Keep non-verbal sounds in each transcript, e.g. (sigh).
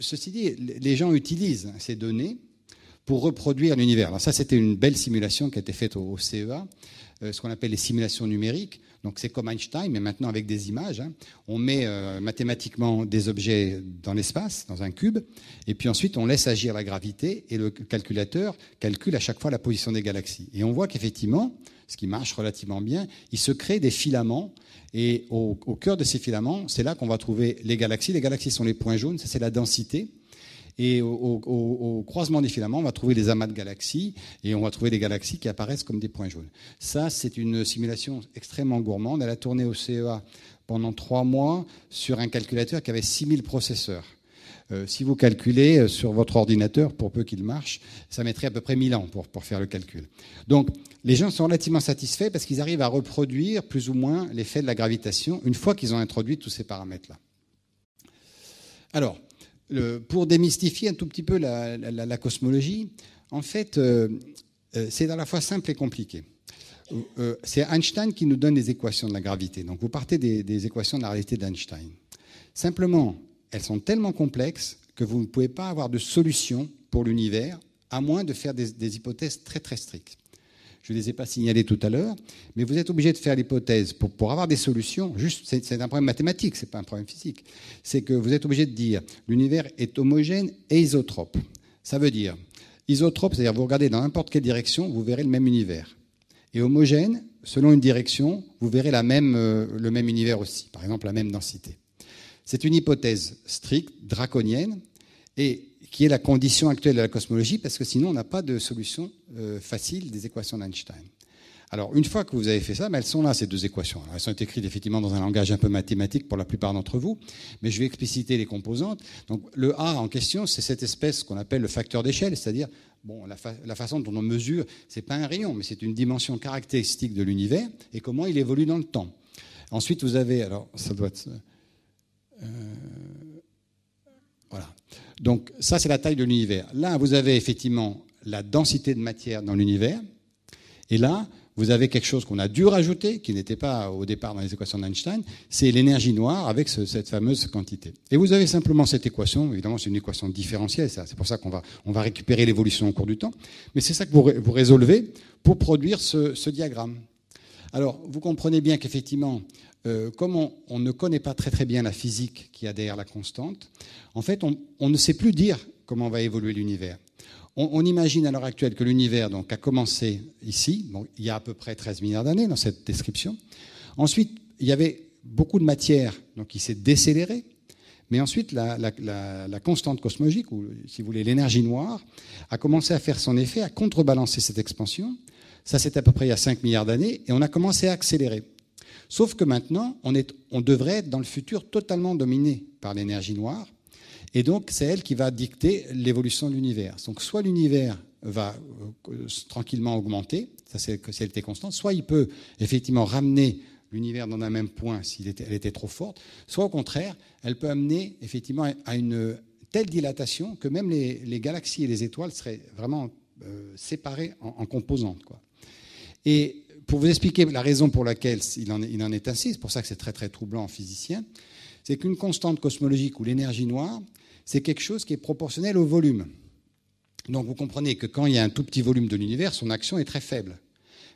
ceci dit, les gens utilisent ces données pour reproduire l'univers. Alors ça, c'était une belle simulation qui a été faite au, CEA, euh, ce qu'on appelle les simulations numériques. Donc c'est comme Einstein, mais maintenant avec des images. Hein. On met euh, mathématiquement des objets dans l'espace, dans un cube, et puis ensuite on laisse agir la gravité et le calculateur calcule à chaque fois la position des galaxies. Et on voit qu'effectivement, ce qui marche relativement bien, il se crée des filaments. Et au, au cœur de ces filaments, c'est là qu'on va trouver les galaxies. Les galaxies sont les points jaunes, c'est la densité. Et au, croisement des filaments, on va trouver des amas de galaxies et on va trouver des galaxies qui apparaissent comme des points jaunes. Ça, c'est une simulation extrêmement gourmande. Elle a tourné au CEA pendant trois mois sur un calculateur qui avait 6000 processeurs. Euh, si vous calculez euh, sur votre ordinateur, pour peu qu'il marche, ça mettrait à peu près 1000 ans pour, pour faire le calcul. Donc, les gens sont relativement satisfaits parce qu'ils arrivent à reproduire plus ou moins l'effet de la gravitation une fois qu'ils ont introduit tous ces paramètres-là. Alors, pour démystifier un tout petit peu la, cosmologie, en fait, euh, euh, c'est à la fois simple et compliqué. Euh, c'est Einstein qui nous donne les équations de la gravité. Donc vous partez des, équations de la réalité d'Einstein. Simplement, elles sont tellement complexes que vous ne pouvez pas avoir de solution pour l'univers, à moins de faire des, des hypothèses très très strictes je ne les ai pas signalés tout à l'heure, mais vous êtes obligé de faire l'hypothèse, pour, pour avoir des solutions, juste, c'est un problème mathématique, ce n'est pas un problème physique, c'est que vous êtes obligé de dire, l'univers est homogène et isotrope. Ça veut dire, isotrope, c'est-à-dire vous regardez dans n'importe quelle direction, vous verrez le même univers. Et homogène, selon une direction, vous verrez euh, le même univers aussi, par exemple la même densité. C'est une hypothèse stricte, draconienne, et qui est la condition actuelle de la cosmologie, parce que sinon on n'a pas de solution euh, facile des équations d'Einstein. Alors une fois que vous avez fait ça, elles sont là, ces deux équations. elles sont écrites effectivement dans un langage un peu mathématique pour la plupart d'entre vous, mais je vais expliciter les composantes. Donc le A en question, c'est cette espèce qu'on appelle le facteur d'échelle, c'est-à-dire bon, la, façon dont on mesure, c'est pas un rayon, mais c'est une dimension caractéristique de l'univers et comment il évolue dans le temps. Ensuite, vous avez, alors ça doit euh, donc ça, c'est la taille de l'univers. Là, vous avez effectivement la densité de matière dans l'univers. Et là, vous avez quelque chose qu'on a dû rajouter, qui n'était pas au départ dans les équations d'Einstein, c'est l'énergie noire avec cette fameuse quantité. Et vous avez simplement cette équation, évidemment c'est une équation différentielle, c'est pour ça qu'on va, on va récupérer l'évolution au cours du temps, mais c'est ça que vous, vous résolvez pour produire ce diagramme. Alors, vous comprenez bien qu'effectivement, Comment euh, comme on, ne connaît pas très très bien la physique qui a derrière la constante, en fait, on, ne sait plus dire comment va évoluer l'univers. On, imagine à l'heure actuelle que l'univers donc, a commencé ici, il y a à peu près 13 milliards d'années dans cette description. Ensuite, il y avait beaucoup de matière donc, qui s'est décélérée. Mais ensuite, la, la, constante cosmologique, ou si vous voulez, l'énergie noire, a commencé à faire son effet, à contrebalancer cette expansion. Ça, c'est à peu près il y a 5 milliards d'années, et on a commencé à accélérer. Sauf que maintenant, on, est, on devrait être dans le futur totalement dominé par l'énergie noire. Et donc, c'est elle qui va dicter l'évolution de l'univers. Donc, soit l'univers va euh, tranquillement augmenter, ça c'est si était constante, soit il peut effectivement ramener l'univers dans un même point si elle était trop forte, soit au contraire, elle peut amener effectivement à une telle dilatation que même les, galaxies et les étoiles seraient vraiment euh, séparées en, en composantes. Quoi. Et pour vous expliquer la raison pour laquelle il en est, ainsi, c'est pour ça que c'est très très troublant en physicien, c'est qu'une constante cosmologique ou l'énergie noire, c'est quelque chose qui est proportionnel au volume. Donc vous comprenez que quand il y a un tout petit volume de l'univers, son action est très faible.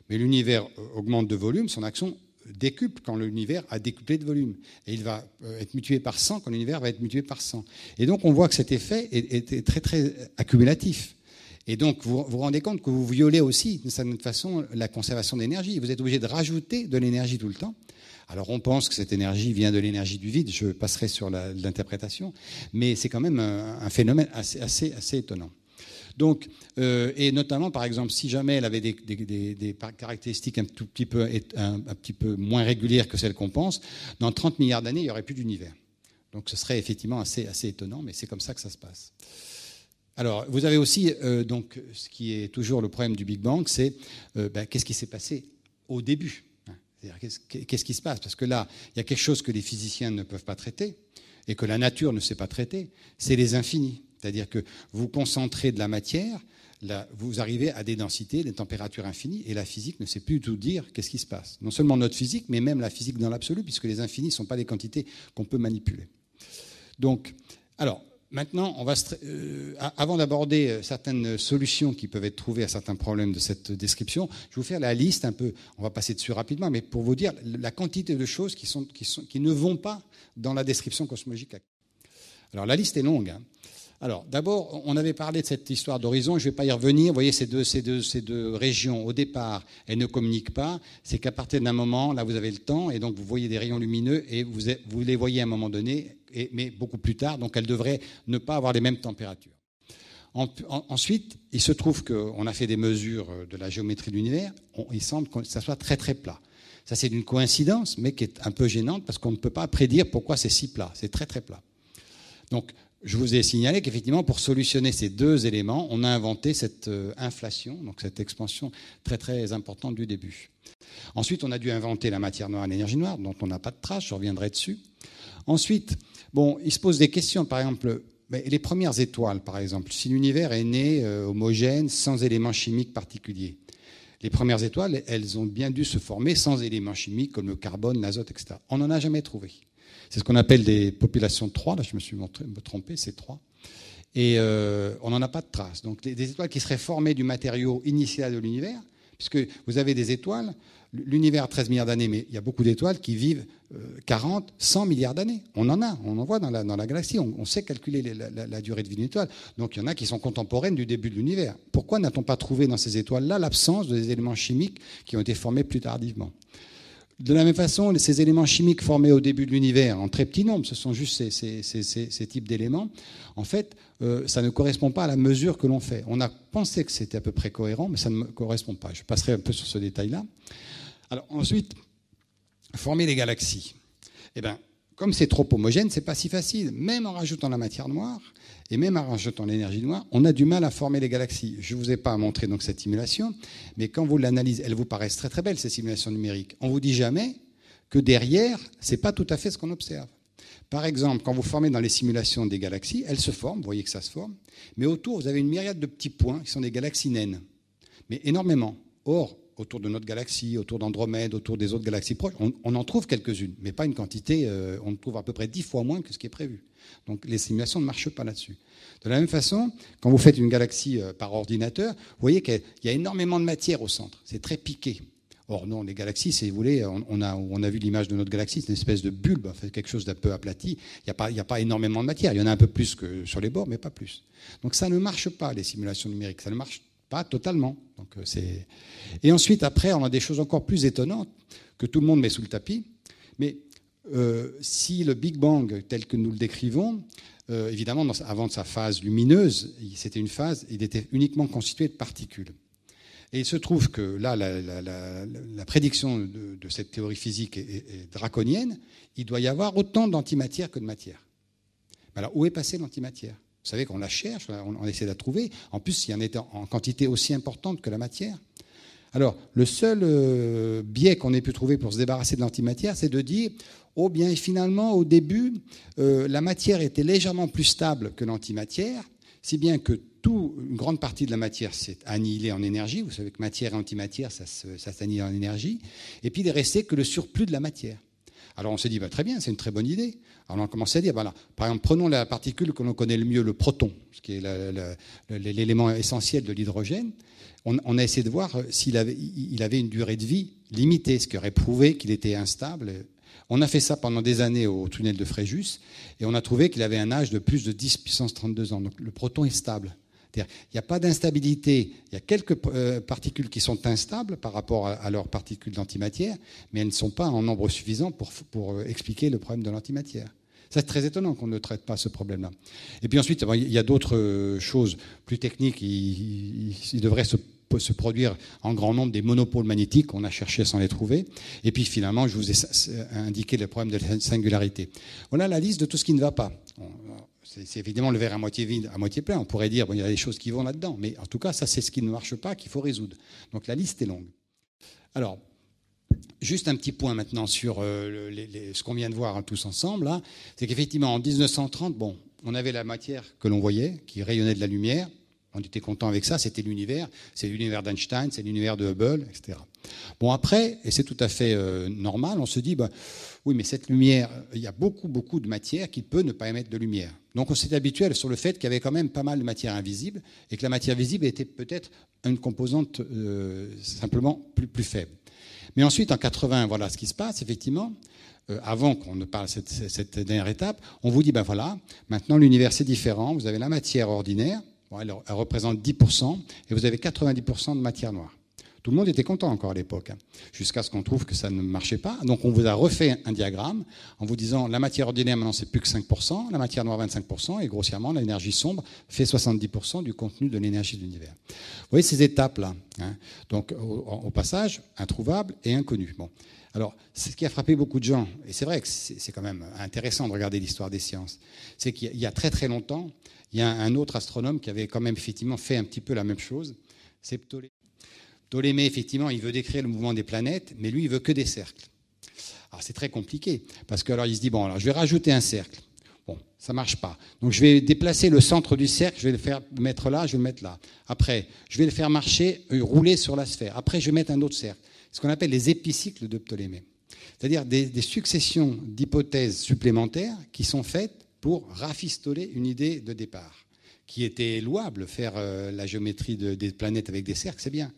Mais l'univers euh, augmente de volume, son action décuple quand l'univers a décuplé de volume. Et il va euh, être mutué par 100 quand l'univers va être mutué par 100. Et donc on voit que cet effet est, très très euh, accumulatif. Et donc, vous vous rendez compte que vous violez aussi, d'une certaine façon, la conservation d'énergie. Vous êtes obligé de rajouter de l'énergie tout le temps. Alors, on pense que cette énergie vient de l'énergie du vide. Je passerai sur l'interprétation. Mais c'est quand même euh, un, phénomène assez, assez, étonnant. Donc, euh, et notamment, par exemple, si jamais elle avait des, des, caractéristiques un tout petit peu, un, petit peu moins régulières que celles qu'on pense, dans 30 milliards d'années, il n'y aurait plus d'univers. Donc, ce serait effectivement assez, assez étonnant, mais c'est comme ça que ça se passe. Alors, vous avez aussi, euh, donc, ce qui est toujours le problème du Big Bang, c'est euh, ben, qu'est-ce qui s'est passé au début hein. qu'est-ce qui se passe Parce que là, il y a quelque chose que les physiciens ne peuvent pas traiter et que la nature ne sait pas traiter, c'est les infinis. C'est-à-dire que vous concentrez de la matière, Là, vous arrivez à des densités, des températures infinies, et la physique ne sait plus tout dire qu'est-ce qui se passe. Non seulement notre physique, mais même la physique dans l'absolu, puisque les infinis ne sont pas des quantités qu'on peut manipuler. Donc, alors, Maintenant, on va euh, avant d'aborder euh, certaines solutions qui peuvent être trouvées à certains problèmes de cette description, je vais vous faire la liste un peu. On va passer dessus rapidement, mais pour vous dire la quantité de choses qui, sont, qui, ne vont pas dans la description cosmologique. Alors la liste est longue. Hein. Alors d'abord, on avait parlé de cette histoire d'horizon. Je ne vais pas y revenir. Vous voyez, ces deux, ces, deux, ces deux régions, au départ, elles ne communiquent pas. C'est qu'à partir d'un moment, là, vous avez le temps, et donc vous voyez des rayons lumineux et vous, vous les voyez à un moment donné mais beaucoup plus tard, donc elle devrait ne pas avoir les mêmes températures. ensuite, il se trouve qu'on a fait des mesures de la géométrie de l'univers, il semble que ça soit très très plat. Ça, c'est une coïncidence, mais qui est un peu gênante parce qu'on ne peut pas prédire pourquoi c'est si plat. C'est très très plat. Donc, je vous ai signalé qu'effectivement, pour solutionner ces deux éléments, on a inventé cette euh, inflation, donc cette expansion très très importante du début. Ensuite, on a dû inventer la matière noire et l'énergie noire, dont on n'a pas de trace, je reviendrai dessus. Ensuite, Bon, il se pose des questions, par exemple, les premières étoiles, par exemple, si l'univers est né euh, homogène, sans éléments chimiques particuliers, les premières étoiles, elles ont bien dû se former sans éléments chimiques comme le carbone, l'azote, etc. On n'en a jamais trouvé. C'est ce qu'on appelle des populations 3, là je me suis trompé, c'est trois. Et euh, on n'en a pas de traces. Donc des étoiles qui seraient formées du matériau initial de l'univers, puisque vous avez des étoiles l'univers a 13 milliards d'années, mais il y a beaucoup d'étoiles qui vivent 40, euh, 100 milliards d'années. On en a, on en voit dans la, dans galaxie, on, sait calculer la, durée de vie d'une étoile. Donc il y en a qui sont contemporaines du début de l'univers. Pourquoi n'a-t-on pas trouvé dans ces étoiles-là l'absence des éléments chimiques qui ont été formés plus tardivement de la même façon, ces éléments chimiques formés au début de l'univers, en très petit nombre, ce sont juste ces, types d'éléments, en fait, euh, ça ne correspond pas à la mesure que l'on fait. On a pensé que c'était à peu près cohérent, mais ça ne correspond pas. Je passerai un peu sur ce détail-là. Alors ensuite, former les galaxies. Eh bien, comme c'est trop homogène, c'est pas si facile. Même en rajoutant la matière noire et même en rajoutant l'énergie noire, on a du mal à former les galaxies. Je ne vous ai pas montré donc cette simulation, mais quand vous l'analysez, elles vous paraissent très très belles ces simulations numériques. On vous dit jamais que derrière, c'est pas tout à fait ce qu'on observe. Par exemple, quand vous formez dans les simulations des galaxies, elles se forment, vous voyez que ça se forme, mais autour, vous avez une myriade de petits points qui sont des galaxies naines, mais énormément. Or, autour de notre galaxie, autour d'Andromède, autour des autres galaxies proches, on, en trouve quelques-unes, mais pas une quantité, euh, on trouve à peu près dix fois moins que ce qui est prévu. Donc les simulations ne marchent pas là-dessus. De la même façon, quand vous faites une galaxie euh, par ordinateur, vous voyez qu'il y a énormément de matière au centre, c'est très piqué. Or non, les galaxies, si vous voulez, on, a, vu l'image de notre galaxie, c'est une espèce de bulbe, quelque chose d'un peu aplati. Il n'y a, pas énormément de matière, il y en a un peu plus que sur les bords, mais pas plus. Donc ça ne marche pas, les simulations numériques, ça ne marche pas. Pas totalement. Donc, euh, Et ensuite, après, on a des choses encore plus étonnantes que tout le monde met sous le tapis. Mais euh, si le Big Bang, tel que nous le décrivons, euh, évidemment, avant sa phase lumineuse, c'était une phase, il était uniquement constitué de particules. Et il se trouve que là, la, prédiction de, cette théorie physique est, draconienne. Il doit y avoir autant d'antimatière que de matière. Alors, où est passée l'antimatière vous savez qu'on la cherche, on, essaie de la trouver. En plus, il y en est en, quantité aussi importante que la matière. Alors, le seul euh, biais qu'on ait pu trouver pour se débarrasser de l'antimatière, c'est de dire, oh bien, finalement, au début, euh, la matière était légèrement plus stable que l'antimatière, si bien que tout, une grande partie de la matière s'est annihilée en énergie. Vous savez que matière et antimatière, ça s'annihile en énergie. Et puis, il est resté que le surplus de la matière. Alors on s'est dit, bah, très bien, c'est une très bonne idée. Alors on a commencé à dire, par exemple, prenons la particule que l'on connaît le mieux, le proton, ce qui est l'élément essentiel de l'hydrogène. On, a essayé de voir euh, s'il avait, avait une durée de vie limitée, ce qui aurait prouvé qu'il était instable. On a fait ça pendant des années au tunnel de Fréjus, et on a trouvé qu'il avait un âge de plus de 10 puissance 32 ans. Donc le proton est stable. Il n'y a pas d'instabilité. Il y a quelques euh, particules qui sont instables par rapport à, leurs particules d'antimatière, mais elles ne sont pas en nombre suffisant pour, euh, expliquer le problème de l'antimatière. C'est très étonnant qu'on ne traite pas ce problème-là. Et puis ensuite, il y a d'autres euh, choses plus techniques. Il, devraient devrait se produire en grand nombre des monopoles magnétiques. qu'on a cherché sans les trouver. Et puis finalement, je vous ai indiqué le problème de la singularité. Voilà la liste de tout ce qui ne va pas c'est évidemment le verre à moitié vide, à moitié plein. On pourrait dire, bon, il y a des choses qui vont là-dedans. Mais en tout cas, ça, c'est ce qui ne marche pas, qu'il faut résoudre. Donc la liste est longue. Alors, juste un petit point maintenant sur euh, ce qu'on vient de voir hein, tous ensemble. Hein. C'est qu'effectivement, en 1930, bon, on avait la matière que l'on voyait, qui rayonnait de la lumière. On était content avec ça, c'était l'univers, c'est l'univers d'Einstein, c'est l'univers de Hubble, etc. Bon, après, et c'est tout à fait euh, normal, on se dit, bah, oui, mais cette lumière, il y a beaucoup, beaucoup de matière qui peut ne pas émettre de lumière. Donc on s'est habitué sur le fait qu'il y avait quand même pas mal de matière invisible et que la matière visible était peut-être une composante euh, simplement plus, plus faible. Mais ensuite, en 80, voilà ce qui se passe, effectivement. Euh, avant qu'on ne parle de cette, dernière étape, on vous dit, ben voilà, maintenant l'univers est différent, vous avez la matière ordinaire, elle, représente 10%, et vous avez 90% de matière noire. Tout le monde était content encore à l'époque, hein, jusqu'à ce qu'on trouve que ça ne marchait pas. Donc on vous a refait un diagramme en vous disant la matière ordinaire maintenant c'est plus que 5%, la matière noire 25%, et grossièrement l'énergie sombre fait 70% du contenu de l'énergie de l'univers. Vous voyez ces étapes-là, hein. donc au, passage, introuvable et inconnu Bon. Alors, ce qui a frappé beaucoup de gens, et c'est vrai que c'est quand même intéressant de regarder l'histoire des sciences, c'est qu'il y a très très longtemps, il y a un autre astronome qui avait quand même effectivement fait un petit peu la même chose, c'est Ptolémée. Ptolémée, effectivement, il veut décrire le mouvement des planètes, mais lui, il veut que des cercles. Alors c'est très compliqué, parce que alors il se dit, bon, alors je vais rajouter un cercle. Bon, ça marche pas. Donc je vais déplacer le centre du cercle, je vais le faire mettre là, je vais le mettre là. Après, je vais le faire marcher, euh, rouler sur la sphère. Après, je vais mettre un autre cercle. Ce qu'on appelle les épicycles de Ptolémée. C'est-à-dire des, successions d'hypothèses supplémentaires qui sont faites pour rafistoler une idée de départ, qui était louable, faire euh, la géométrie des planètes avec des cercles, c'est bien.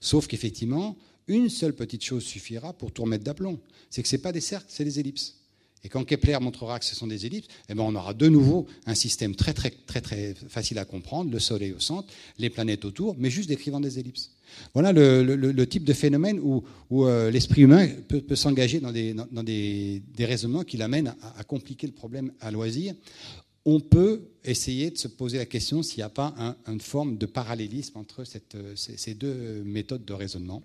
Sauf qu'effectivement, une seule petite chose suffira pour tout remettre d'aplomb. C'est que ce n'est pas des cercles, c'est des ellipses. Et quand Kepler montrera que ce sont des ellipses, eh ben on aura de nouveau un système très, très, très, très facile à comprendre, le Soleil au centre, les planètes autour, mais juste décrivant des ellipses. Voilà le, type de phénomène où, euh, l'esprit humain peut, s'engager dans, des, raisonnements qui l'amènent à, compliquer le problème à loisir. On peut essayer de se poser la question s'il n'y a pas une forme de parallélisme entre euh, ces deux méthodes de raisonnement.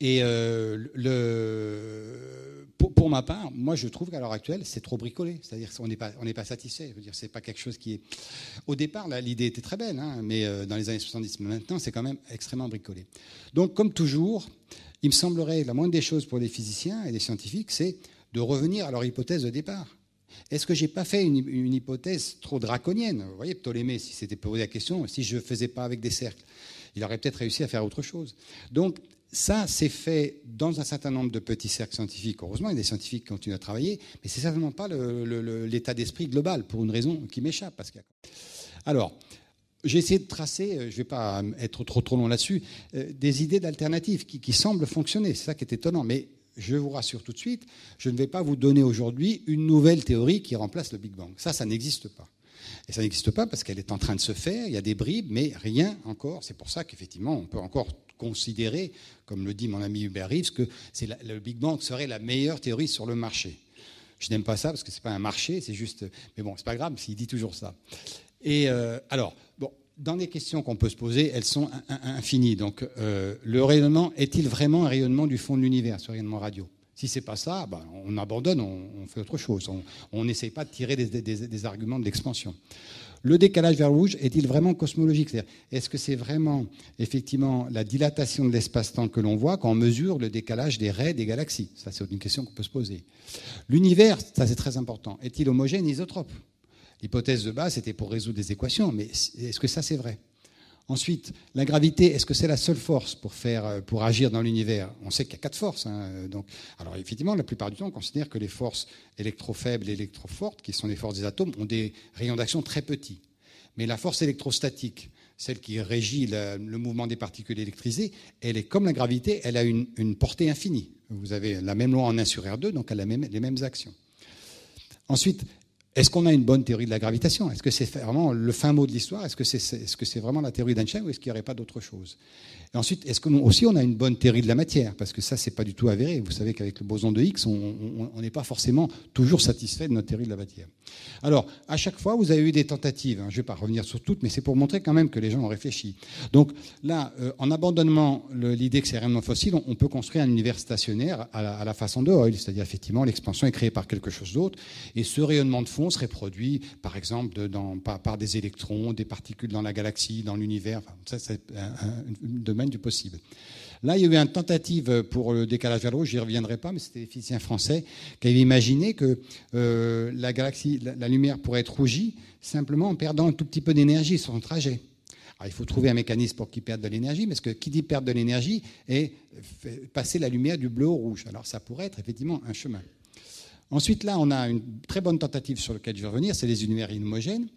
Et euh, le, pour, ma part, moi je trouve qu'à l'heure actuelle, c'est trop bricolé. C'est-à-dire qu'on n'est pas, pas satisfait. C'est pas quelque chose qui est. Au départ, l'idée était très belle, hein, mais euh, dans les années 70, maintenant, c'est quand même extrêmement bricolé. Donc, comme toujours, il me semblerait la moindre des choses pour les physiciens et les scientifiques, c'est de revenir à leur hypothèse de départ. Est-ce que j'ai pas fait une, hypothèse trop draconienne Vous voyez, Ptolémée, si c'était posé la question, si je ne faisais pas avec des cercles, il aurait peut-être réussi à faire autre chose. Donc, ça, c'est fait dans un certain nombre de petits cercles scientifiques. Heureusement, il y a des scientifiques qui continuent à travailler, mais c'est certainement pas l'état d'esprit global pour une raison qui m'échappe. Parce Alors, j'ai essayé de tracer, euh, je ne vais pas être trop trop long là-dessus, euh, des idées d'alternatives qui, qui, semblent fonctionner. C'est ça qui est étonnant. Mais je vous rassure tout de suite, je ne vais pas vous donner aujourd'hui une nouvelle théorie qui remplace le Big Bang. Ça, ça n'existe pas. Et ça n'existe pas parce qu'elle est en train de se faire, il y a des bribes, mais rien encore. C'est pour ça qu'effectivement, on peut encore considérer, comme le dit mon ami Hubert Reeves, que la, le Big Bang serait la meilleure théorie sur le marché. Je n'aime pas ça parce que c'est pas un marché, c'est juste. Mais bon, c'est pas grave, s'il dit toujours ça. Et euh, alors, bon, dans les questions qu'on peut se poser, elles sont infinies. Donc, euh, le rayonnement est-il vraiment un rayonnement du fond de l'univers, ce rayonnement radio si c'est pas ça, ben, on abandonne, on, fait autre chose. On n'essaye pas de tirer des, des arguments de le décalage vers le rouge est-il vraiment cosmologique est-ce que c'est vraiment effectivement la dilatation de l'espace-temps que l'on voit quand on mesure le décalage des raies des galaxies Ça, c'est une question qu'on peut se poser. L'univers, ça c'est très important, est-il homogène, isotrope L'hypothèse de base, c'était pour résoudre des équations, mais est-ce que ça c'est vrai Ensuite, la gravité, est-ce que c'est la seule force pour, faire, euh, pour agir dans l'univers On sait qu'il y a quatre forces. Hein, euh, donc, alors effectivement, la plupart du temps, on considère que les forces électrofaibles et électrofortes, qui sont les forces des atomes, ont des rayons d'action très petits. Mais la force électrostatique, celle qui régit le, mouvement des particules électrisées, elle est comme la gravité, elle a une, portée infinie. Vous avez la même loi en 1 sur R2, donc elle a les mêmes actions. Ensuite, est-ce qu'on a une bonne théorie de la gravitation Est-ce que c'est vraiment le fin mot de l'histoire Est-ce que c'est vraiment la théorie d'Einstein ou est-ce qu'il n'y aurait pas d'autre chose Et ensuite, est-ce que nous aussi on a une bonne théorie de la matière Parce que ça, c'est pas du tout avéré. Vous savez qu'avec le boson de Higgs, on n'est pas forcément toujours satisfait de notre théorie de la matière. Alors, à chaque fois, vous avez eu des tentatives. Hein, je ne vais pas revenir sur toutes, mais c'est pour montrer quand même que les gens ont réfléchi. Donc là, euh, en abandonnant l'idée que c'est réellement fossile, on, peut construire un univers stationnaire à la, façon de Hoyle, c'est-à-dire effectivement l'expansion est créée par quelque chose d'autre et ce rayonnement serait se reproduit, par exemple, par, des électrons, des particules dans la galaxie, dans l'univers. ça, c'est un, domaine du possible. Là, il y a eu une tentative pour le décalage vers le rouge j'y reviendrai pas, mais c'était des physiciens français qui avait imaginé que euh, la galaxie, la, lumière pourrait être rougie simplement en perdant un tout petit peu d'énergie sur son trajet. il faut trouver un mécanisme pour qu'il perde de l'énergie, parce que qui dit perdre de l'énergie est euh, passer la lumière du bleu au rouge. Alors, ça pourrait être effectivement un chemin. Ensuite, là, on a une très bonne tentative sur laquelle je vais revenir, c'est les univers inhomogènes.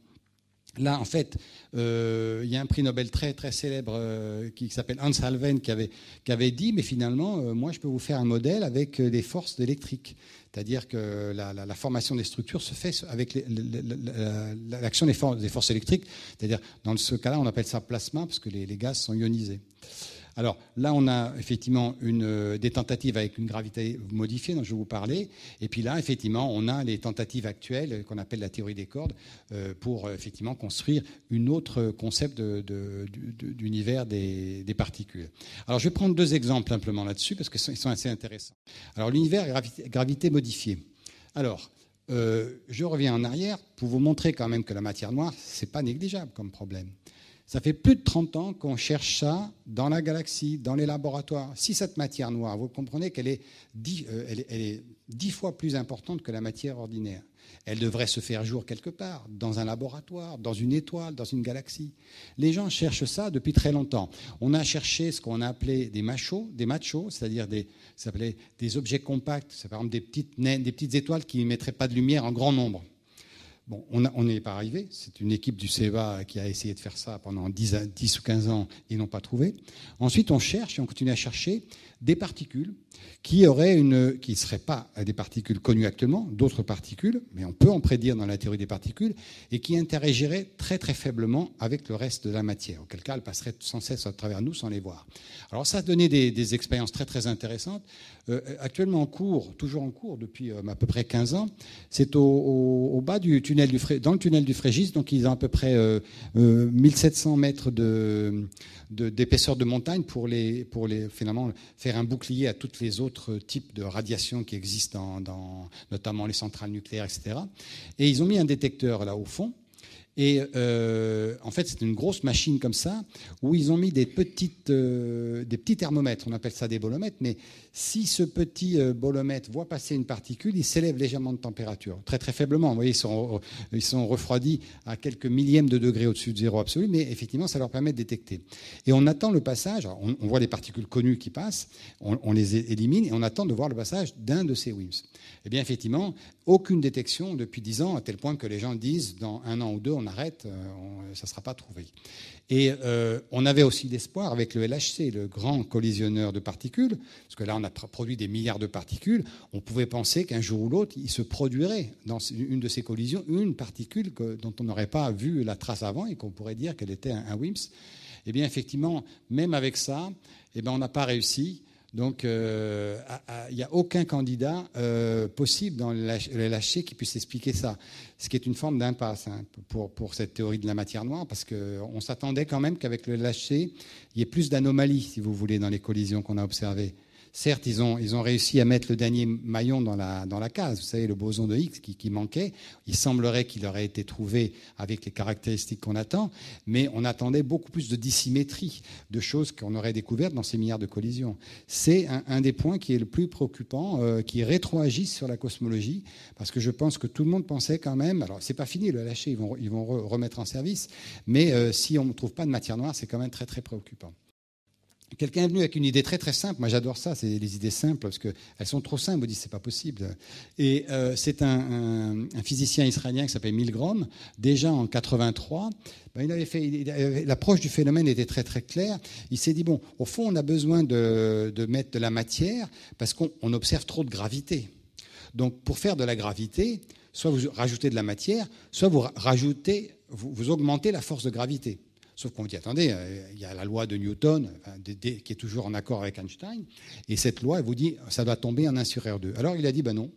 Là, en fait, euh, il y a un prix Nobel très très célèbre euh, qui, s'appelle Hans Halven qui avait, qui avait dit, mais finalement, euh, moi, je peux vous faire un modèle avec des forces électriques. C'est-à-dire que la, formation des structures se fait avec l'action des, forces électriques. C'est-à-dire, dans ce cas-là, on appelle ça plasma parce que les gaz sont ionisés. Alors là, on a effectivement euh, des tentatives avec une gravité modifiée dont je vais vous parler. Et puis là, effectivement, on a les tentatives actuelles euh, qu'on appelle la théorie des cordes euh, pour effectivement construire une autre concept d'univers des, particules. Alors je vais prendre deux exemples simplement là-dessus parce qu'ils sont assez intéressants. Alors l'univers gravité, gravité modifiée. Alors, je reviens en arrière pour vous montrer quand même que la matière noire, n'est pas négligeable comme problème. Ça fait plus de 30 ans qu'on cherche ça dans la galaxie, dans les laboratoires. Si cette matière noire, vous comprenez qu'elle euh, est, dix fois plus importante que la matière ordinaire. Elle devrait se faire jour quelque part, dans un laboratoire, dans une étoile, dans une galaxie. Les gens cherchent ça depuis très longtemps. On a cherché ce qu'on a appelé des machos, des machos, c'est-à-dire des, des objets compacts, par exemple des petites, des petites étoiles qui ne mettraient pas de lumière en grand nombre on n'est pas arrivé. C'est une équipe du CEVA qui a essayé de faire ça pendant 10, 10 ou 15 ans. et n'ont pas trouvé. Ensuite, on cherche et on continue à chercher des particules qui auraient une, qui ne seraient pas des particules connues actuellement, d'autres particules, mais on peut en prédire dans la théorie des particules, et qui interagiraient très très faiblement avec le reste de la matière. Auquel cas, elles passeraient sans cesse à travers nous sans les voir. Alors ça a donné des, expériences très très intéressantes. Euh, actuellement en cours, toujours en cours depuis euh, à peu près 15 ans, c'est au bas du dans le tunnel du Frégis. Donc, ils ont à peu près 1700 euh, euh, mètres d'épaisseur de, de, montagne pour, les, pour les, finalement faire un bouclier à tous les autres types de radiations qui existent, dans, notamment les centrales nucléaires, etc. Et ils ont mis un détecteur là au fond et euh, en fait, c'est une grosse machine comme ça où ils ont mis des, petites, euh, des petits thermomètres. On appelle ça des bolomètres. Mais si ce petit euh, bolomètre voit passer une particule, il s'élève légèrement de température, très très faiblement. Vous voyez, ils sont, ils sont refroidis à quelques millièmes de degrés au-dessus de zéro absolu, mais effectivement, ça leur permet de détecter. Et on attend le passage. On, voit les particules connues qui passent, on, on, les élimine et on attend de voir le passage d'un de ces WIMS. Eh bien, effectivement, aucune détection depuis 10 ans, à tel point que les gens disent dans un an ou deux, on arrête, euh, ça ne sera pas trouvé. Et euh, on avait aussi l'espoir avec le LHC, le grand collisionneur de particules, parce que là, on a produit des milliards de particules, on pouvait penser qu'un jour ou l'autre, il se produirait dans une de ces collisions une particule que, dont on n'aurait pas vu la trace avant et qu'on pourrait dire qu'elle était un, WIMS. Eh bien, effectivement, même avec ça, eh bien, on n'a pas réussi. Donc, euh, il n'y a, aucun candidat euh, possible dans le lâcher qui puisse expliquer ça, ce qui est une forme d'impasse hein, pour, pour, cette théorie de la matière noire, parce qu'on s'attendait quand même qu'avec le lâcher, il y ait plus d'anomalies, si vous voulez, dans les collisions qu'on a observées. Certes, ils ont, ils ont réussi à mettre le dernier maillon dans la, dans la case, vous savez, le boson de Higgs qui, manquait. Il semblerait qu'il aurait été trouvé avec les caractéristiques qu'on attend, mais on attendait beaucoup plus de dissymétrie, de choses qu'on aurait découvertes dans ces milliards de collisions. C'est un, des points qui est le plus préoccupant, euh, qui rétroagit sur la cosmologie, parce que je pense que tout le monde pensait quand même, alors c'est pas fini, le lâcher, ils vont, ils vont remettre en service, mais euh, si on ne trouve pas de matière noire, c'est quand même très très préoccupant. Quelqu'un est venu avec une idée très très simple. Moi, j'adore ça, c'est les idées simples parce qu'elles sont trop simples. On dit c'est pas possible. Et euh, c'est un, physicien israélien qui s'appelle Milgrom, Déjà en 83, ben, il avait fait l'approche du phénomène était très très claire. Il s'est dit bon, au fond, on a besoin de, mettre de la matière parce qu'on observe trop de gravité. Donc, pour faire de la gravité, soit vous rajoutez de la matière, soit vous rajoutez, vous augmentez la force de gravité. Sauf qu'on dit, attendez, euh, il y a la loi de Newton, qui est toujours en accord avec Einstein, et cette loi, elle vous dit, ça doit tomber en 1 sur R2. Alors il a dit, ben non,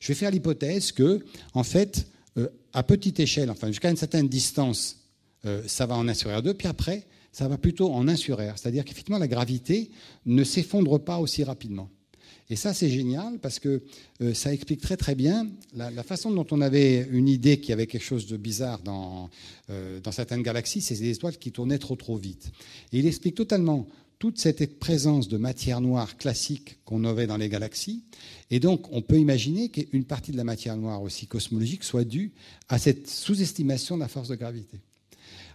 je vais faire l'hypothèse que, en fait, euh, à petite échelle, enfin jusqu'à une certaine distance, euh, ça va en 1 sur R2, puis après, ça va plutôt en 1 sur R. C'est-à-dire qu'effectivement, la gravité ne s'effondre pas aussi rapidement. Et ça, c'est génial parce que euh, ça explique très très bien la, façon dont on avait une idée qu'il y avait quelque chose de bizarre dans, euh, dans certaines galaxies, c'est des étoiles qui tournaient trop trop vite. Et il explique totalement toute cette présence de matière noire classique qu'on avait dans les galaxies. Et donc, on peut imaginer qu'une partie de la matière noire aussi cosmologique soit due à cette sous-estimation de la force de gravité.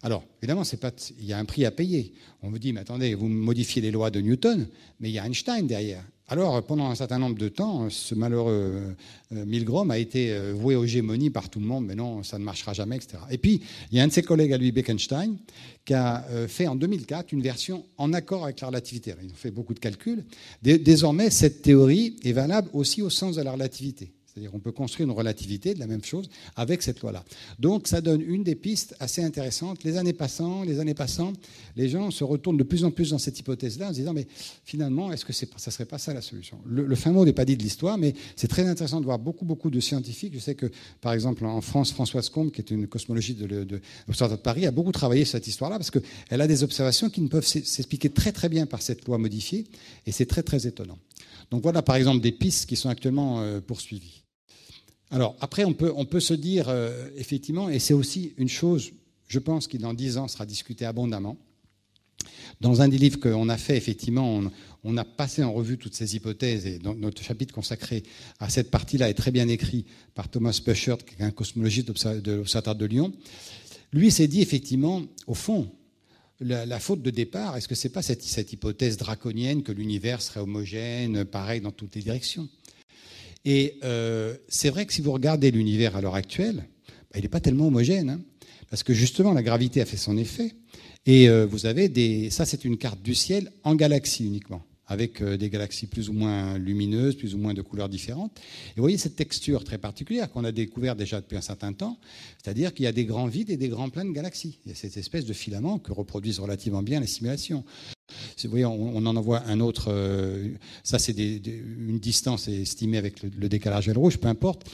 Alors, évidemment, pas, il y a un prix à payer. On me dit, mais attendez, vous modifiez les lois de Newton, mais il y a Einstein derrière. Alors, pendant un certain nombre de temps, euh, ce malheureux euh, euh, Milgrom a été voué aux gémonies par tout le monde, mais non, ça ne marchera jamais, etc. Et puis, il y a un de ses collègues à lui, Bekenstein, qui a fait en 2004 une version en accord avec la relativité. Ils ont fait beaucoup de calculs. Désormais, cette théorie est valable aussi au sens de la relativité. C'est-à-dire qu'on peut construire une relativité de la même chose avec cette loi-là. Donc ça donne une des pistes assez intéressantes. Les années passant, les années passant, les gens se retournent de plus en plus dans cette hypothèse-là en se disant mais finalement est-ce que ça ne serait pas ça la solution le, fin mot n'est pas dit de l'histoire, mais c'est très intéressant de voir beaucoup beaucoup de scientifiques. Je sais que par exemple en France, Françoise Combe, qui est une cosmologiste de, de, de l'Observatoire de Paris, a beaucoup travaillé sur cette histoire-là parce qu'elle a des observations qui ne peuvent s'expliquer très très bien par cette loi modifiée et c'est très très étonnant. Donc voilà par exemple des pistes qui sont actuellement euh, poursuivies. Alors après, on peut, se dire, euh, effectivement, et c'est aussi une chose, je pense, qui dans dix ans sera discutée abondamment. Dans un des livres qu'on a fait, effectivement, on, a passé en revue toutes ces hypothèses, et notre chapitre consacré à cette partie-là est très bien écrit par Thomas Pushert, qui est un cosmologiste de l'Observatoire de Lyon. Lui s'est dit, effectivement, au fond, la, faute de départ, est-ce que ce n'est pas cette, cette, hypothèse draconienne que l'univers serait homogène, pareil dans toutes les directions et euh, c'est vrai que si vous regardez l'univers à l'heure actuelle, bah, il n'est pas tellement homogène, hein, parce que justement la gravité a fait son effet. Et euh, vous avez des... Ça, c'est une carte du ciel en galaxie uniquement avec euh, des galaxies plus ou moins lumineuses, plus ou moins de couleurs différentes. Et vous voyez cette texture très particulière qu'on a découvert déjà depuis un certain temps, c'est-à-dire qu'il y a des grands vides et des grands pleins de galaxies. Il y a cette espèce de filaments que reproduisent relativement bien les simulations vous voyez, on, en voit un autre. Euh, ça, c'est une distance estimée avec le, décalage à rouge, peu importe.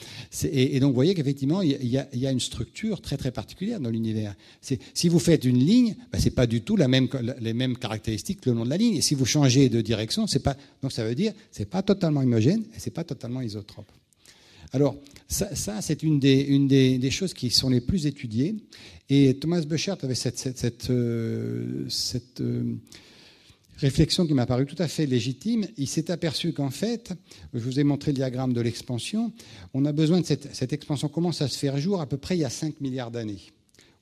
Et, et, donc, vous voyez qu'effectivement, il y, a une structure très très particulière dans l'univers. Si vous faites une ligne, ce bah, c'est pas du tout la même, les mêmes caractéristiques le long de la ligne. Et si vous changez de direction, c'est pas. Donc, ça veut dire, c'est pas totalement homogène et c'est pas totalement isotrope. Alors, ça, c'est une, des, une des, choses qui sont les plus étudiées. Et Thomas Bechert avait cette, cette, euh, euh, Réflexion qui m'a paru tout à fait légitime. Il s'est aperçu qu'en fait, je vous ai montré le diagramme de l'expansion, on a besoin de cette, expansion commence à se faire jour à peu près il y a 5 milliards d'années,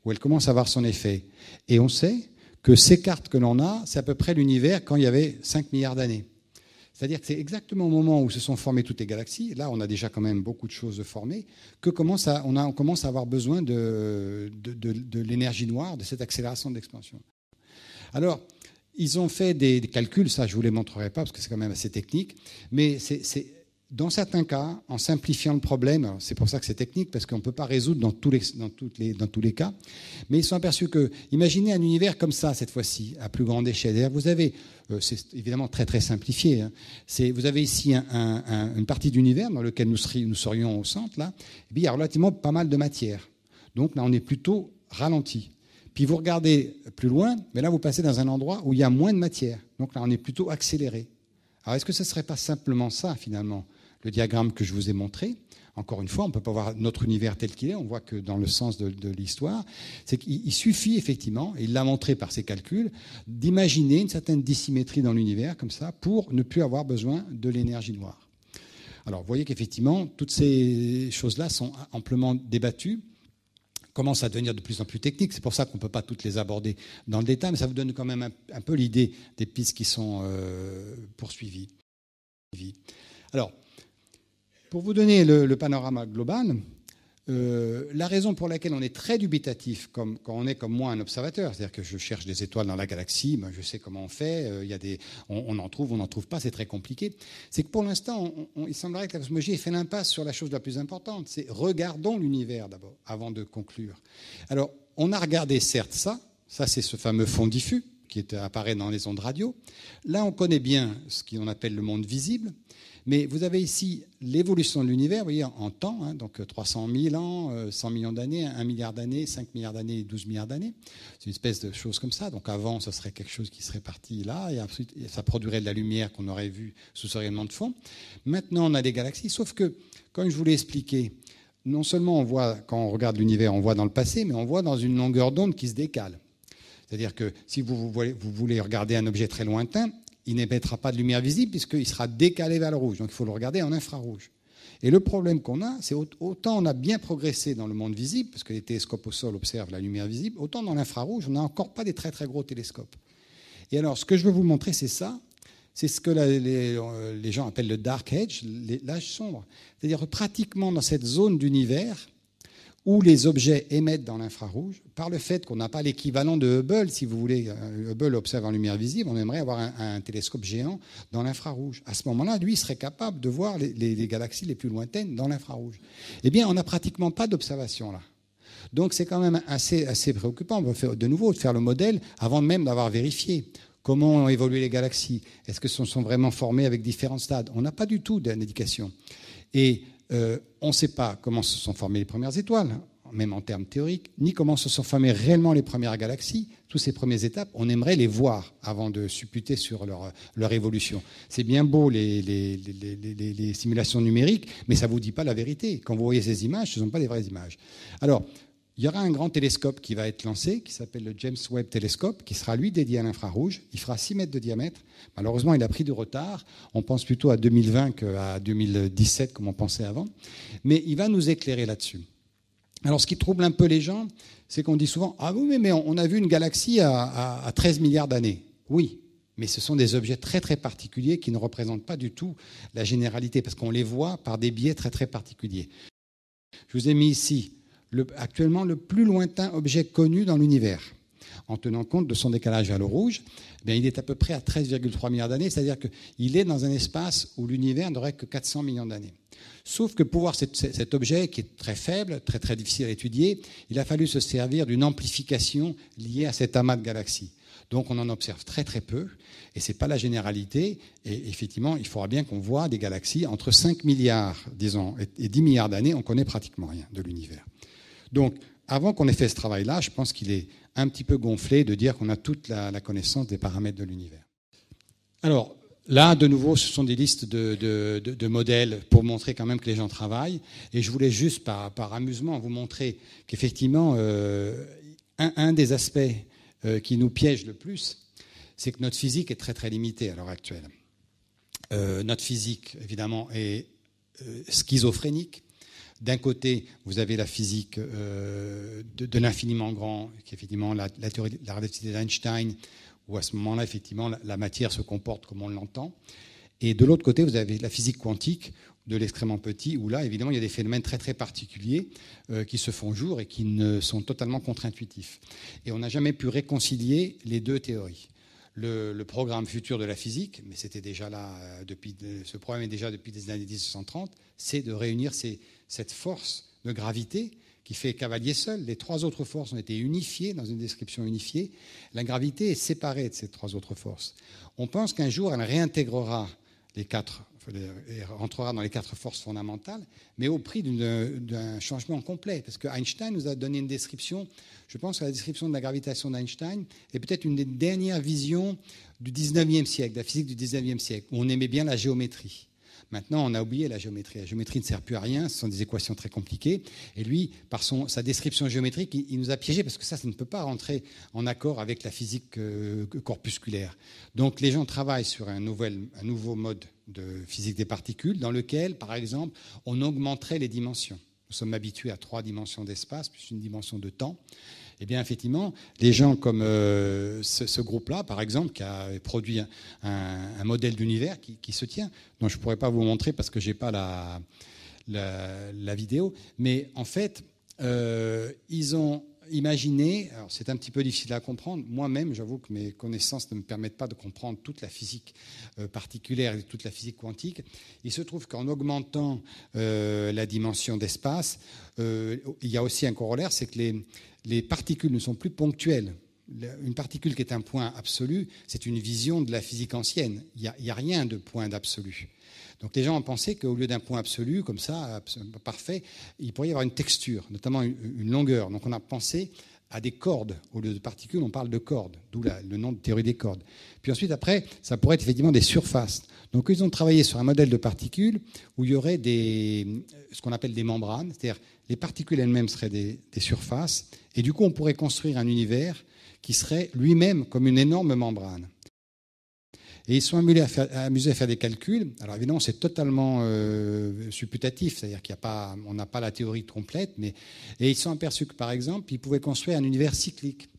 où elle commence à avoir son effet. Et on sait que ces cartes que l'on a, c'est à peu près l'univers quand il y avait 5 milliards d'années. C'est-à-dire que c'est exactement au moment où se sont formées toutes les galaxies, là on a déjà quand même beaucoup de choses formées, que commence à, on, a, on, commence à avoir besoin de, de, de, de l'énergie noire, de cette accélération d'expansion. Alors, ils ont fait des, calculs, ça je ne vous les montrerai pas parce que c'est quand même assez technique, mais c'est dans certains cas, en simplifiant le problème, c'est pour ça que c'est technique, parce qu'on ne peut pas résoudre dans tous, les, dans, les, dans tous les cas, mais ils sont aperçus que, imaginez un univers comme ça cette fois-ci, à plus grande échelle. Vous avez, euh, c'est évidemment très très simplifié, hein, C'est vous avez ici une partie d'univers dans lequel nous, serions, nous serions au centre, là, et bien, il y a relativement pas mal de matière. Donc là, on est plutôt ralenti. Puis vous regardez plus loin, mais là vous passez dans un endroit où il y a moins de matière. Donc là on est plutôt accéléré. Alors est-ce que ce ne serait pas simplement ça finalement, le diagramme que je vous ai montré Encore une fois, on ne peut pas voir notre univers tel qu'il est, on voit que dans le sens de, l'histoire, c'est qu'il suffit effectivement, et il l'a montré par ses calculs, d'imaginer une certaine dissymétrie dans l'univers comme ça pour ne plus avoir besoin de l'énergie noire. Alors vous voyez qu'effectivement, toutes ces choses-là sont amplement débattues commence à devenir de plus en plus technique. C'est pour ça qu'on ne peut pas toutes les aborder dans le détail, mais ça vous donne quand même un, peu l'idée des pistes qui sont euh, poursuivies. Alors, pour vous donner le panorama global, euh, la raison pour laquelle on est très dubitatif quand on est comme moi un observateur, c'est-à-dire que je cherche des étoiles dans la galaxie, ben, je sais comment on fait, euh, y des, on, en trouve, on n'en trouve pas, c'est très compliqué, c'est que pour l'instant, il semblerait que la cosmologie ait fait l'impasse sur la chose la plus importante, c'est regardons l'univers d'abord, avant de conclure. Alors, on a regardé certes ça, ça c'est ce fameux fond diffus qui est, apparaît dans les ondes radio, là on connaît bien ce qu'on appelle le monde visible, mais vous avez ici l'évolution de l'univers, voyez, en temps, hein, donc 300 euh, 000 ans, 100 euh, millions d'années, 1 milliard d'années, 5 milliards d'années, 12 milliards d'années. C'est une espèce de chose comme ça. Donc avant, ce serait quelque chose qui serait parti là, et ensuite, ça produirait de la lumière qu'on aurait vue sous ce rayonnement de fond. Maintenant, on a des galaxies, sauf que, comme je vous l'ai expliqué, non seulement on voit, quand on regarde l'univers, on voit dans le passé, mais on voit dans une longueur d'onde qui se décale. C'est-à-dire que si vous, voulez regarder un objet très lointain, il n'émettra pas de lumière visible puisqu'il sera décalé vers le rouge. Donc il faut le regarder en infrarouge. Et le problème qu'on a, c'est autant on a bien progressé dans le monde visible, parce que les télescopes au sol observent la lumière visible, autant dans l'infrarouge, on n'a encore pas des très très gros télescopes. Et alors, ce que je veux vous montrer, c'est ça. C'est ce que euh, les, gens appellent le dark age, l'âge sombre. C'est-à-dire pratiquement dans cette zone d'univers où les objets émettent dans l'infrarouge, par le fait qu'on n'a pas l'équivalent de Hubble, si vous voulez, euh, Hubble observe en lumière visible, on aimerait avoir un, télescope géant dans l'infrarouge. À ce moment-là, lui, serait capable de voir les, galaxies les plus lointaines dans l'infrarouge. Eh bien, on n'a pratiquement pas d'observation là. Donc c'est quand même assez, assez préoccupant, on va faire, de nouveau, de faire le modèle avant même d'avoir vérifié comment ont évolué les galaxies, est-ce que sont, sont vraiment formées avec différents stades. On n'a pas du tout d'indication. Et euh, on ne sait pas comment se sont formées les premières étoiles, même en termes théoriques, ni comment se sont formées réellement les premières galaxies. Toutes ces premières étapes, on aimerait les voir avant de supputer sur leur, évolution. C'est bien beau les, simulations numériques, mais ça ne vous dit pas la vérité. Quand vous voyez ces images, ce ne sont pas les vraies images. Alors, il y aura un grand télescope qui va être lancé, qui s'appelle le James Webb Telescope, qui sera lui dédié à l'infrarouge. Il fera 6 mètres de diamètre. Malheureusement, il a pris du retard. On pense plutôt à 2020 qu'à 2017, comme on pensait avant. Mais il va nous éclairer là-dessus. Alors, ce qui trouble un peu les gens, c'est qu'on dit souvent Ah oui, mais on a vu une galaxie à, à 13 milliards d'années. Oui, mais ce sont des objets très très particuliers qui ne représentent pas du tout la généralité, parce qu'on les voit par des biais très très particuliers. Je vous ai mis ici actuellement le plus lointain objet connu dans l'univers. En tenant compte de son décalage vers le rouge, eh bien, il est à peu près à 13,3 milliards d'années, c'est-à-dire qu'il est dans un espace où l'univers n'aurait que 400 millions d'années. Sauf que pour voir cet, objet, qui est très faible, très très difficile à étudier, il a fallu se servir d'une amplification liée à cet amas de galaxies. Donc on en observe très très peu, et ce n'est pas la généralité. Et effectivement, il faudra bien qu'on voit des galaxies entre 5 milliards, disons, et 10 milliards d'années, on connaît pratiquement rien de l'univers. Donc, avant qu'on ait fait ce travail-là, je pense qu'il est un petit peu gonflé de dire qu'on a toute la, connaissance des paramètres de l'univers. Alors, là, de nouveau, ce sont des listes de, modèles pour montrer quand même que les gens travaillent. Et je voulais juste, par, amusement, vous montrer qu'effectivement, euh, un, des aspects euh, qui nous piège le plus, c'est que notre physique est très très limitée à l'heure actuelle. Euh, notre physique, évidemment, est schizophrénique d'un côté, vous avez la physique euh, de, l'infiniment grand, qui est effectivement la, la théorie de la relativité d'Einstein, où à ce moment-là, effectivement, la, matière se comporte comme on l'entend. Et de l'autre côté, vous avez la physique quantique de l'extrêmement petit, où là, évidemment, il y a des phénomènes très très particuliers euh, qui se font jour et qui ne sont totalement contre-intuitifs. Et on n'a jamais pu réconcilier les deux théories. Le, programme futur de la physique, mais c'était déjà là euh, depuis, ce programme est déjà depuis les années 1930, c'est de réunir ces, cette force de gravité qui fait cavalier seul. Les trois autres forces ont été unifiées dans une description unifiée. La gravité est séparée de ces trois autres forces. On pense qu'un jour, elle réintégrera les quatre, dans les quatre forces fondamentales, mais au prix d'un changement complet. Parce que Einstein nous a donné une description, je pense que la description de la gravitation d'Einstein est peut-être une des dernières visions du 19e siècle, de la physique du 19e siècle, où on aimait bien la géométrie. Maintenant, on a oublié la géométrie. La géométrie ne sert plus à rien, ce sont des équations très compliquées. Et lui, par son, sa description géométrique, il, nous a piégés parce que ça, ça ne peut pas rentrer en accord avec la physique euh, corpusculaire. Donc les gens travaillent sur un, nouvel, un nouveau mode de physique des particules dans lequel, par exemple, on augmenterait les dimensions. Nous sommes habitués à trois dimensions d'espace, plus une dimension de temps eh bien effectivement, des gens comme euh, ce, groupe-là, par exemple, qui a produit un, modèle d'univers qui, se tient, dont je ne pourrais pas vous montrer parce que je n'ai pas la, vidéo, mais en fait, euh, ils ont imaginez, c'est un petit peu difficile à comprendre, moi-même j'avoue que mes connaissances ne me permettent pas de comprendre toute la physique euh, particulière et toute la physique quantique, il se trouve qu'en augmentant euh, la dimension d'espace, euh, il y a aussi un corollaire, c'est que les particules ne sont plus ponctuelles une particule qui est un point absolu, c'est une vision de la physique ancienne. Il n'y a, rien de point d'absolu. Donc les gens ont pensé qu'au lieu d'un point absolu, comme ça, parfait, il pourrait y avoir une texture, notamment une, longueur. Donc on a pensé à des cordes. Au lieu de particules, on parle de cordes, d'où le nom de théorie des cordes. Puis ensuite, après, ça pourrait être effectivement des surfaces. Donc ils ont travaillé sur un modèle de particules où il y aurait des, ce qu'on appelle des membranes, c'est-à-dire les particules elles-mêmes seraient des surfaces, et du coup on pourrait construire un univers qui serait lui-même comme une énorme membrane. Et ils sont amusés à faire, des calculs. Alors évidemment, c'est totalement euh, supputatif, c'est-à-dire qu'on n'a pas la théorie complète, mais et ils sont aperçus que, par exemple, ils pouvaient construire un univers cyclique.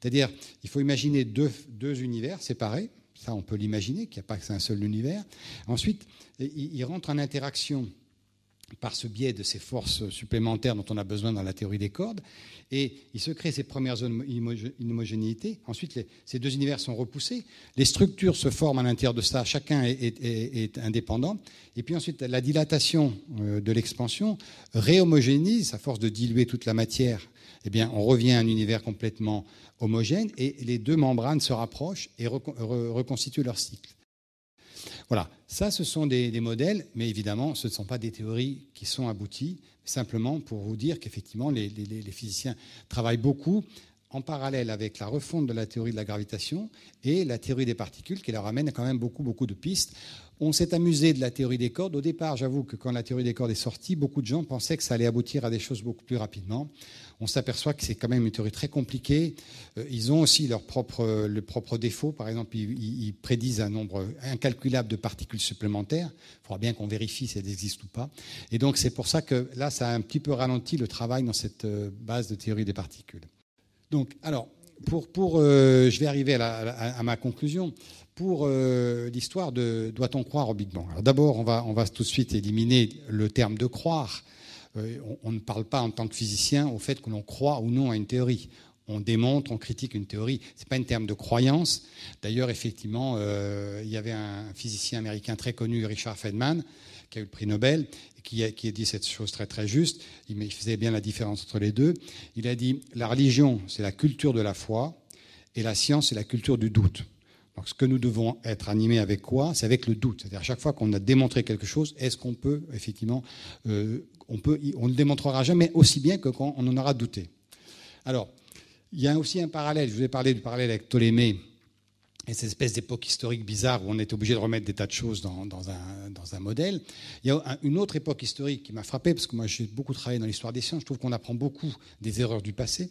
C'est-à-dire, il faut imaginer deux, univers séparés. Ça, on peut l'imaginer, qu'il n'y a pas que c'est un seul univers. Ensuite, ils rentrent en interaction par ce biais de ces forces supplémentaires dont on a besoin dans la théorie des cordes. Et il se crée ces premières zones d'homogénéité. Ensuite, ces deux univers sont repoussés. Les structures se forment à l'intérieur de ça. Chacun est, indépendant. Et puis ensuite, la dilatation euh, de l'expansion réhomogénise, à force de diluer toute la matière, eh bien, on revient à un univers complètement homogène et les deux membranes se rapprochent et reconstituent leur cycle. Voilà, ça ce sont des, modèles, mais évidemment ce ne sont pas des théories qui sont abouties, simplement pour vous dire qu'effectivement les, les physiciens travaillent beaucoup en parallèle avec la refonte de la théorie de la gravitation et la théorie des particules qui leur amène quand même beaucoup, beaucoup de pistes. On s'est amusé de la théorie des cordes. Au départ, j'avoue que quand la théorie des cordes est sortie, beaucoup de gens pensaient que ça allait aboutir à des choses beaucoup plus rapidement on s'aperçoit que c'est quand même une théorie très compliquée. Euh, ils ont aussi leurs propres euh, le propre défaut. Par exemple, ils, prédisent un nombre incalculable de particules supplémentaires. Il faudra bien qu'on vérifie si elles existent ou pas. Et donc, c'est pour ça que là, ça a un petit peu ralenti le travail dans cette euh, base de théorie des particules. Donc, alors, pour, pour je vais arriver à, ma conclusion. Pour l'histoire de doit-on croire au Big Bang D'abord, on va, on va tout de suite éliminer le terme de croire euh, on, ne parle pas en tant que physicien au fait que l'on croit ou non à une théorie on démontre, on critique une théorie. Ce n'est pas un terme de croyance. D'ailleurs, effectivement, euh, il y avait un physicien américain très connu, Richard Feynman, qui a eu le prix Nobel, et qui, a, dit cette chose très très juste. Il faisait bien la différence entre les deux. Il a dit la religion, c'est la culture de la foi, et la science, c'est la culture du doute. Donc, ce que nous devons être animés avec quoi C'est avec le doute. C'est-à-dire, chaque fois qu'on a démontré quelque chose, est-ce qu'on peut effectivement euh, on, peut, on ne démontrera jamais aussi bien que quand on en aura douté. Alors, il y a aussi un parallèle. Je vous ai parlé du parallèle avec Ptolémée et cette espèce d'époque historique bizarre où on est obligé de remettre des tas de choses dans, un, modèle. Il y a une autre époque historique qui m'a frappé, parce que moi j'ai beaucoup travaillé dans l'histoire des sciences, je trouve qu'on apprend beaucoup des erreurs du passé.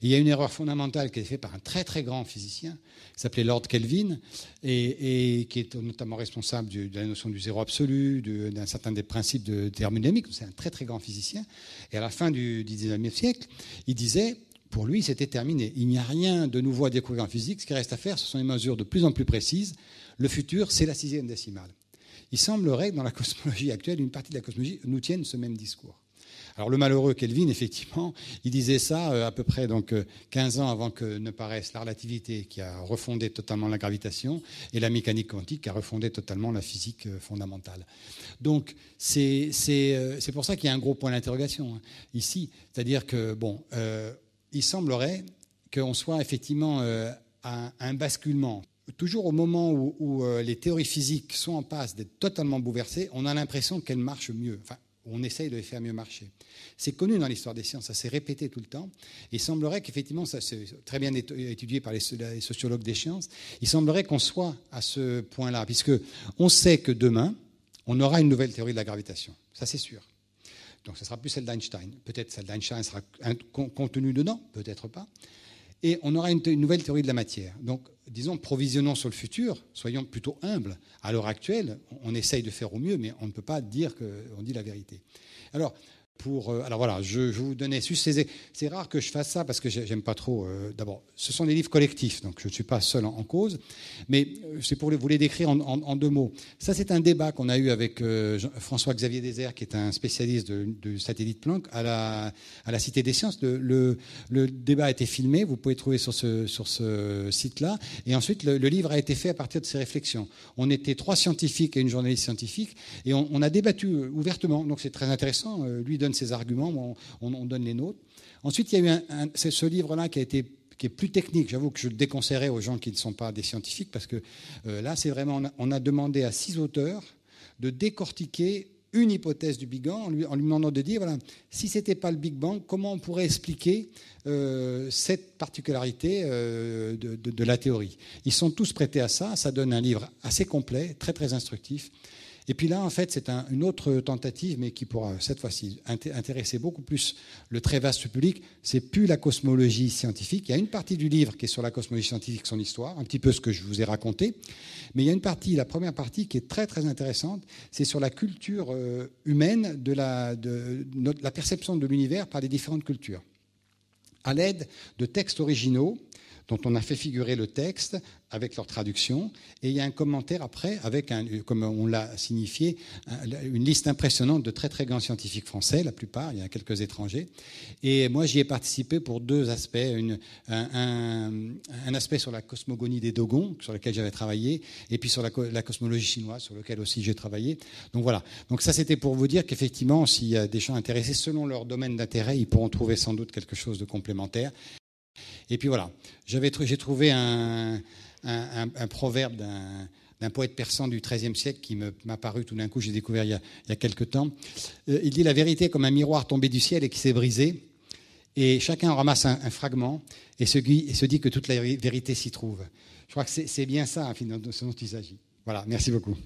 il y a une erreur fondamentale qui a été faite par un très très grand physicien, qui s'appelait Lord Kelvin, et, qui est notamment responsable de, la notion du zéro absolu, d'un certain des principes de, thermodynamique, c'est un très très grand physicien. Et à la fin du, du 19e siècle, il disait pour lui, c'était terminé. Il n'y a rien de nouveau à découvrir en physique. Ce qui reste à faire, ce sont des mesures de plus en plus précises. Le futur, c'est la sixième décimale. Il semblerait que dans la (laughs) cosmologie actuelle, une partie de la cosmologie nous tienne ce même discours. Alors le malheureux Kelvin, (laughs) effectivement, il disait ça euh, à peu près donc 15 euh, ans avant que ne paraisse la relativité qui a refondé totalement la gravitation et la mécanique quantique qui a refondé totalement la physique euh, fondamentale. Donc c'est pour ça qu'il y a un gros point d'interrogation hein. ici, c'est-à-dire que bon, il semblerait qu'on soit effectivement euh, à un basculement. Toujours au moment où, euh, les théories physiques sont en passe d'être totalement bouleversées, on a l'impression qu'elles marchent mieux. Enfin, on essaye de les faire mieux marcher. C'est connu dans l'histoire des sciences, ça s'est répété tout le temps. Il semblerait qu'effectivement, ça c'est très bien étudié par les sociologues des sciences, il semblerait qu'on soit à ce point-là, puisque on sait que demain, on aura une nouvelle théorie de la gravitation. Ça c'est sûr. Donc ce sera plus celle d'Einstein. Peut-être celle d'Einstein sera contenue dedans, peut-être pas. Et on aura une, nouvelle théorie de la matière. Donc disons, provisionnons sur le futur, soyons plutôt humbles. À l'heure actuelle, on, on, essaye de faire au mieux, mais on ne peut pas dire qu'on dit la vérité. Alors, pour... Euh, alors voilà, je, vous donnais juste C'est rare que je fasse ça parce que j'aime pas trop... Euh, d'abord, ce sont des livres collectifs, donc je ne suis pas seul en, cause, mais euh, c'est pour vous les décrire en, deux mots. Ça, c'est un débat qu'on a eu avec François-Xavier Désert, qui est un spécialiste du satellite Planck, à la, à la Cité des Sciences. Le, le, débat a été filmé, vous pouvez trouver sur ce, sur ce site-là. Et ensuite, le, livre a été fait à partir de ses réflexions. On était trois scientifiques et une journaliste scientifique, et on, on a débattu ouvertement, donc c'est très intéressant. Lui donne ses arguments, on, donne les nôtres. Ensuite, il y a eu ce livre-là qui a été qui est plus technique. J'avoue que je le déconseillerais aux gens qui ne sont pas des scientifiques parce que euh, là, c'est vraiment, on a, demandé à six auteurs de décortiquer une hypothèse du Big Bang en lui, en demandant de dire, si ce n'était pas le Big Bang, comment on pourrait expliquer euh, cette particularité euh, de, de, la théorie Ils sont tous prêtés à ça, ça donne un livre assez complet, très très instructif. Et puis là, en fait, c'est une autre tentative, mais qui pourra cette fois-ci intéresser beaucoup plus le très vaste public. C'est plus la cosmologie scientifique. Il y a une partie du livre qui est sur la cosmologie scientifique, son histoire, un petit peu ce que je vous ai raconté. Mais il y a une partie, la première partie, qui est très très intéressante. C'est sur la culture euh, humaine de la, la perception de l'univers par les différentes cultures. À l'aide de textes originaux, dont on a fait figurer le texte avec leur traduction. Et il y a un commentaire après, avec, comme on l'a signifié, une liste impressionnante de très très grands scientifiques français, la plupart, il y a quelques étrangers. Et moi, j'y ai participé pour deux aspects. un, aspect sur la cosmogonie des Dogons, sur lequel j'avais travaillé, et puis sur la, la, cosmologie chinoise, sur lequel aussi j'ai travaillé. Donc voilà. Donc ça, c'était pour vous dire qu'effectivement, s'il y a des gens intéressés, selon leur domaine d'intérêt, ils pourront trouver sans doute quelque chose de complémentaire. Et puis voilà, j'ai trouvé un, proverbe d'un, poète persan du XIIIe siècle qui m'a paru tout d'un coup, j'ai découvert il y a, il quelques temps. Euh, il dit la vérité est comme un miroir tombé du ciel et qui s'est brisé. Et chacun ramasse un, fragment et se, dit, que toute la vérité s'y trouve. Je crois que c'est, bien ça, finalement, de ce dont il s'agit. Voilà, merci beaucoup.